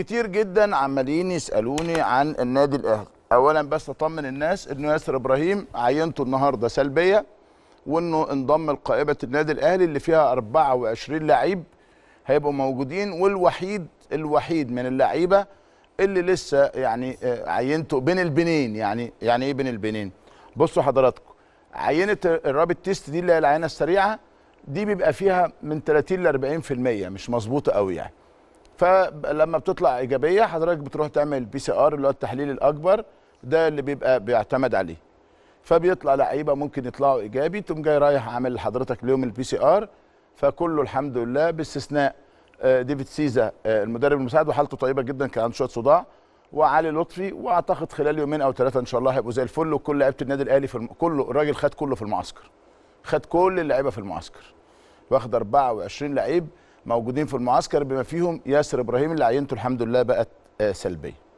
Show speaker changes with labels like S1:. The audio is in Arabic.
S1: كتير جدا عمالين يسالوني عن النادي الاهلي اولا بس اطمن الناس ان ياسر ابراهيم عينته النهارده سلبيه وانه انضم لقائمه النادي الاهلي اللي فيها 24 لعيب هيبقوا موجودين والوحيد الوحيد من اللعيبه اللي لسه يعني آه، عينته بين البنين يعني يعني ايه بين البنين بصوا حضراتكم عينه الرابط تيست دي اللي هي العينه السريعه دي بيبقى فيها من 30 ل 40% مش مظبوطه قوي يعني فلما بتطلع ايجابيه حضرتك بتروح تعمل بي سي ار اللي هو التحليل الاكبر ده اللي بيبقى بيعتمد عليه فبيطلع لعيبه ممكن يطلعوا ايجابي تقوم جاي رايح عامل لحضرتك اليوم البي سي ار فكله الحمد لله باستثناء آه، ديفيد سيزا آه، المدرب المساعد وحالته طيبه جدا كان عنده شويه صداع وعلي لطفي واعتقد خلال يومين او ثلاثه ان شاء الله هيبقوا زي الفل وكل لعيبه النادي الاهلي في الم... كله الراجل خد كله في المعسكر خد كل اللعيبه في المعسكر واخد 24 لعيب موجودين في المعسكر بما فيهم ياسر ابراهيم اللي عينته الحمد لله بقت آه، سلبيه